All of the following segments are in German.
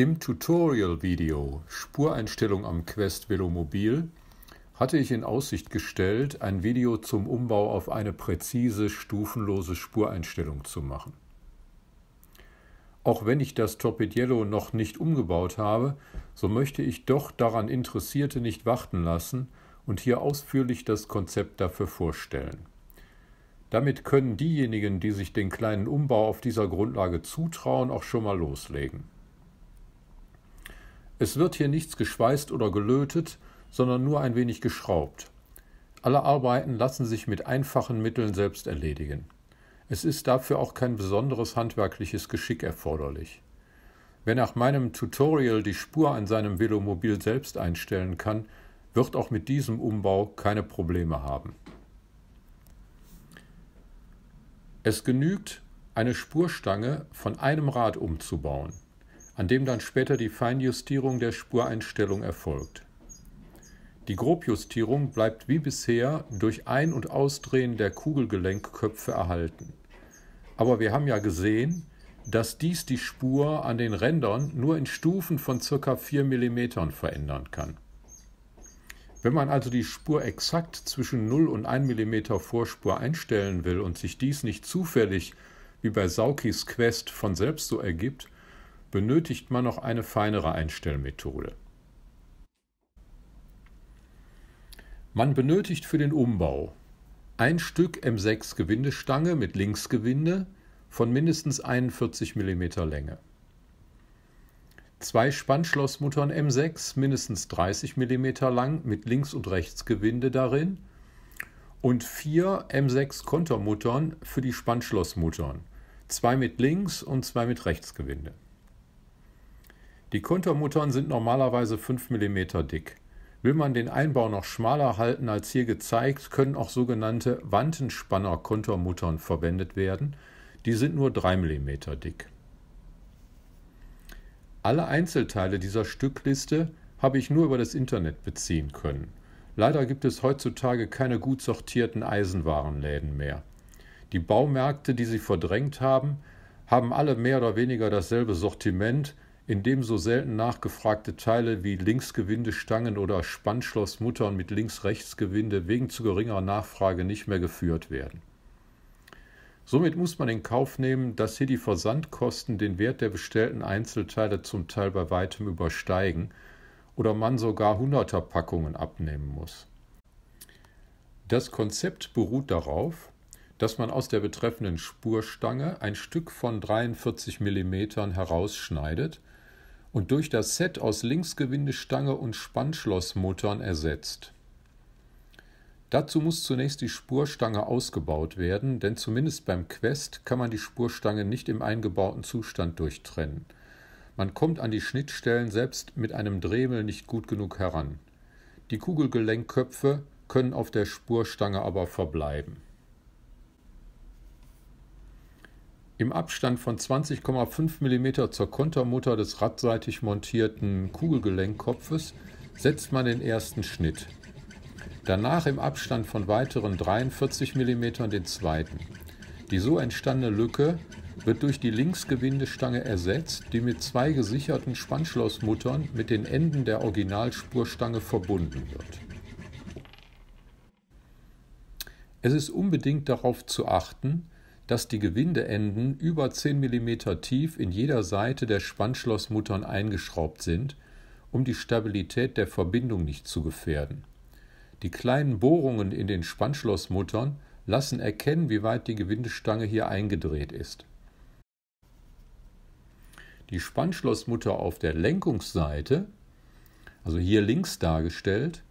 Im Tutorial-Video Spureinstellung am Quest Velomobil hatte ich in Aussicht gestellt, ein Video zum Umbau auf eine präzise, stufenlose Spureinstellung zu machen. Auch wenn ich das Torpediello noch nicht umgebaut habe, so möchte ich doch daran Interessierte nicht warten lassen und hier ausführlich das Konzept dafür vorstellen. Damit können diejenigen, die sich den kleinen Umbau auf dieser Grundlage zutrauen, auch schon mal loslegen. Es wird hier nichts geschweißt oder gelötet, sondern nur ein wenig geschraubt. Alle Arbeiten lassen sich mit einfachen Mitteln selbst erledigen. Es ist dafür auch kein besonderes handwerkliches Geschick erforderlich. Wer nach meinem Tutorial die Spur an seinem Velomobil selbst einstellen kann, wird auch mit diesem Umbau keine Probleme haben. Es genügt, eine Spurstange von einem Rad umzubauen an dem dann später die Feinjustierung der Spureinstellung erfolgt. Die Grobjustierung bleibt wie bisher durch Ein- und Ausdrehen der Kugelgelenkköpfe erhalten. Aber wir haben ja gesehen, dass dies die Spur an den Rändern nur in Stufen von ca. 4 mm verändern kann. Wenn man also die Spur exakt zwischen 0 und 1 mm Vorspur einstellen will und sich dies nicht zufällig, wie bei Saukis Quest, von selbst so ergibt, benötigt man noch eine feinere Einstellmethode. Man benötigt für den Umbau ein Stück M6 Gewindestange mit Linksgewinde von mindestens 41 mm Länge, zwei Spannschlossmuttern M6 mindestens 30 mm lang mit Links- und Rechtsgewinde darin und vier M6 Kontermuttern für die Spannschlossmuttern, zwei mit Links- und zwei mit Rechtsgewinde. Die Kontermuttern sind normalerweise 5 mm dick. Will man den Einbau noch schmaler halten als hier gezeigt, können auch sogenannte Wandenspanner-Kontermuttern verwendet werden. Die sind nur 3 mm dick. Alle Einzelteile dieser Stückliste habe ich nur über das Internet beziehen können. Leider gibt es heutzutage keine gut sortierten Eisenwarenläden mehr. Die Baumärkte, die sie verdrängt haben, haben alle mehr oder weniger dasselbe Sortiment, indem so selten nachgefragte Teile wie Linksgewindestangen oder Spannschlossmuttern mit links rechtsgewinde wegen zu geringerer Nachfrage nicht mehr geführt werden. Somit muss man in Kauf nehmen, dass hier die Versandkosten den Wert der bestellten Einzelteile zum Teil bei weitem übersteigen oder man sogar Hunderterpackungen abnehmen muss. Das Konzept beruht darauf, dass man aus der betreffenden Spurstange ein Stück von 43 mm herausschneidet und durch das Set aus Linksgewindestange und Spannschlossmuttern ersetzt. Dazu muss zunächst die Spurstange ausgebaut werden, denn zumindest beim Quest kann man die Spurstange nicht im eingebauten Zustand durchtrennen. Man kommt an die Schnittstellen selbst mit einem Dremel nicht gut genug heran. Die Kugelgelenkköpfe können auf der Spurstange aber verbleiben. Im Abstand von 20,5 mm zur Kontermutter des radseitig montierten Kugelgelenkkopfes setzt man den ersten Schnitt. Danach im Abstand von weiteren 43 mm den zweiten. Die so entstandene Lücke wird durch die Linksgewindestange ersetzt, die mit zwei gesicherten Spannschlossmuttern mit den Enden der Originalspurstange verbunden wird. Es ist unbedingt darauf zu achten, dass die Gewindeenden über 10 mm tief in jeder Seite der Spannschlossmuttern eingeschraubt sind, um die Stabilität der Verbindung nicht zu gefährden. Die kleinen Bohrungen in den Spannschlossmuttern lassen erkennen, wie weit die Gewindestange hier eingedreht ist. Die Spannschlossmutter auf der Lenkungsseite, also hier links dargestellt,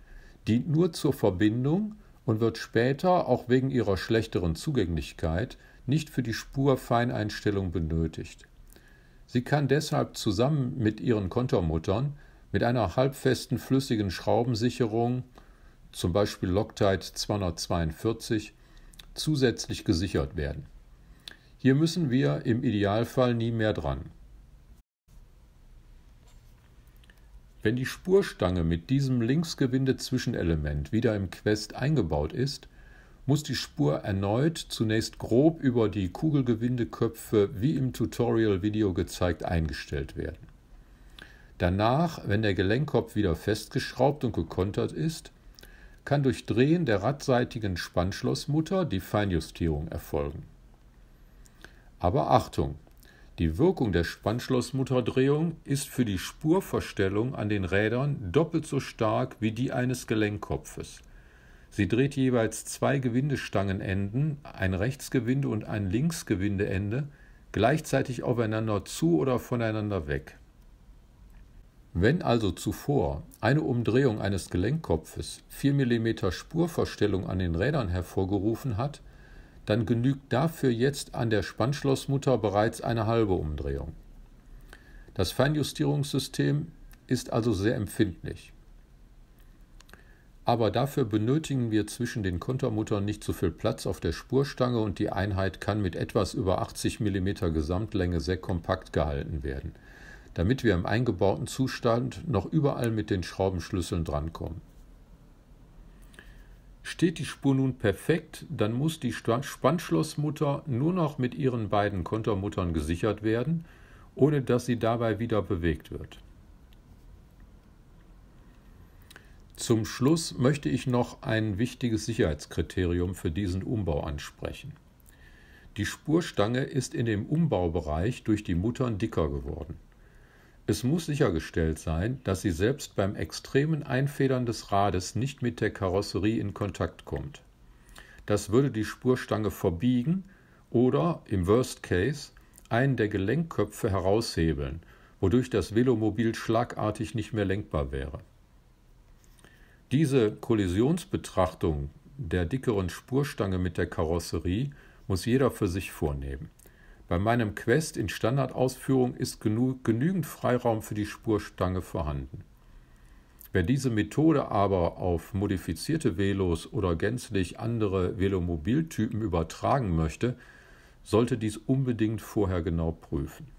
dient nur zur Verbindung und wird später auch wegen ihrer schlechteren Zugänglichkeit nicht für die Spurfeineinstellung benötigt. Sie kann deshalb zusammen mit ihren Kontermuttern mit einer halbfesten flüssigen Schraubensicherung, zum Beispiel Loctite 242, zusätzlich gesichert werden. Hier müssen wir im Idealfall nie mehr dran. Wenn die Spurstange mit diesem Linksgewinde-Zwischenelement wieder im Quest eingebaut ist, muss die Spur erneut zunächst grob über die Kugelgewindeköpfe wie im Tutorial-Video gezeigt eingestellt werden. Danach, wenn der Gelenkkopf wieder festgeschraubt und gekontert ist, kann durch Drehen der radseitigen Spannschlossmutter die Feinjustierung erfolgen. Aber Achtung! Die Wirkung der Spannschlossmutterdrehung ist für die Spurverstellung an den Rädern doppelt so stark wie die eines Gelenkkopfes. Sie dreht jeweils zwei Gewindestangenenden, ein Rechtsgewinde und ein Linksgewindeende, gleichzeitig aufeinander zu oder voneinander weg. Wenn also zuvor eine Umdrehung eines Gelenkkopfes 4 mm Spurverstellung an den Rädern hervorgerufen hat, dann genügt dafür jetzt an der Spannschlossmutter bereits eine halbe Umdrehung. Das Feinjustierungssystem ist also sehr empfindlich aber dafür benötigen wir zwischen den Kontermuttern nicht so viel Platz auf der Spurstange und die Einheit kann mit etwas über 80 mm Gesamtlänge sehr kompakt gehalten werden, damit wir im eingebauten Zustand noch überall mit den Schraubenschlüsseln drankommen. Steht die Spur nun perfekt, dann muss die Spannschlossmutter nur noch mit ihren beiden Kontermuttern gesichert werden, ohne dass sie dabei wieder bewegt wird. Zum Schluss möchte ich noch ein wichtiges Sicherheitskriterium für diesen Umbau ansprechen. Die Spurstange ist in dem Umbaubereich durch die Muttern dicker geworden. Es muss sichergestellt sein, dass sie selbst beim extremen Einfedern des Rades nicht mit der Karosserie in Kontakt kommt. Das würde die Spurstange verbiegen oder, im Worst Case, einen der Gelenkköpfe heraushebeln, wodurch das Velomobil schlagartig nicht mehr lenkbar wäre. Diese Kollisionsbetrachtung der dickeren Spurstange mit der Karosserie muss jeder für sich vornehmen. Bei meinem Quest in Standardausführung ist genügend Freiraum für die Spurstange vorhanden. Wer diese Methode aber auf modifizierte Velos oder gänzlich andere Velomobiltypen übertragen möchte, sollte dies unbedingt vorher genau prüfen.